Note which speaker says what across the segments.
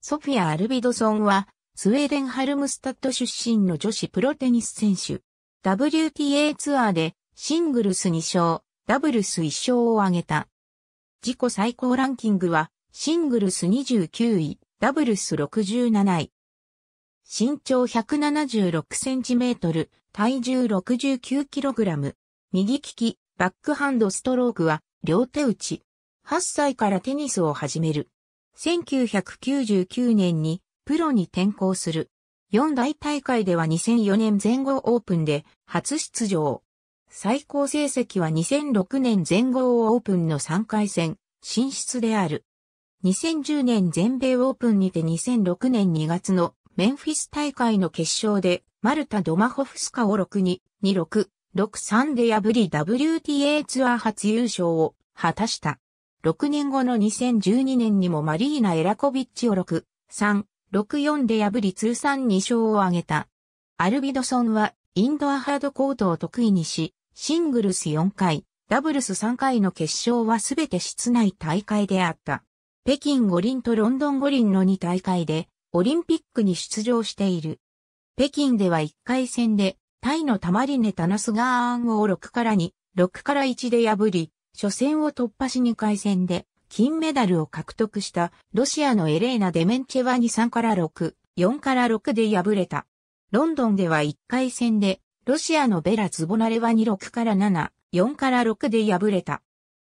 Speaker 1: ソフィア・アルビドソンは、スウェーデン・ハルムスタッド出身の女子プロテニス選手。WTA ツアーでシングルス2勝、ダブルス1勝を挙げた。自己最高ランキングは、シングルス29位、ダブルス67位。身長176センチメートル、体重69キログラム。右利き、バックハンドストロークは、両手打ち。8歳からテニスを始める。1999年にプロに転向する。四大大会では2004年前後オープンで初出場。最高成績は2006年全豪オープンの3回戦、進出である。2010年全米オープンにて2006年2月のメンフィス大会の決勝でマルタ・ドマホフスカを6-2、2-6、6-3で破り WTA ツアー初優勝を果たした。6年後の2012年にもマリーナ・エラコビッチを6、3、6-4で破り通算2勝を挙げた。アルビドソンはインドアハードコートを得意にし、シングルス4回、ダブルス3回の決勝はすべて室内大会であった。北京五輪とロンドン五輪の2大会でオリンピックに出場している。北京では1回戦でタイのタマリネ・タナスガーンを6から2、6から1で破り、初戦を突破し2回戦で金メダルを獲得したロシアのエレーナ・デメンチェワに3から6、4から6で敗れた。ロンドンでは1回戦でロシアのベラ・ズボナレワに6から7、4から6で敗れた。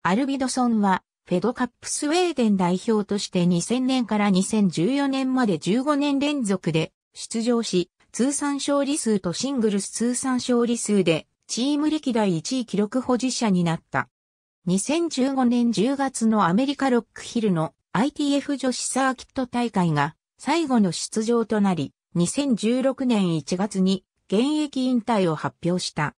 Speaker 1: アルビドソンはフェドカップスウェーデン代表として2000年から2014年まで15年連続で出場し、通算勝利数とシングルス通算勝利数でチーム歴代1位記録保持者になった。2015年10月のアメリカロックヒルの ITF 女子サーキット大会が最後の出場となり、2016年1月に現役引退を発表した。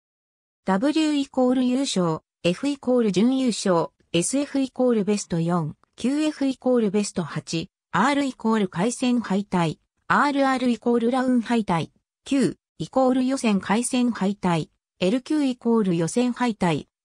Speaker 1: W イコール優勝、F イコール準優勝、SF イコールベスト4、QF イコールベスト8、R イコール回戦敗退、RR イコールラウン敗退、Q イコール予選回戦敗退、LQ イコール予選敗退、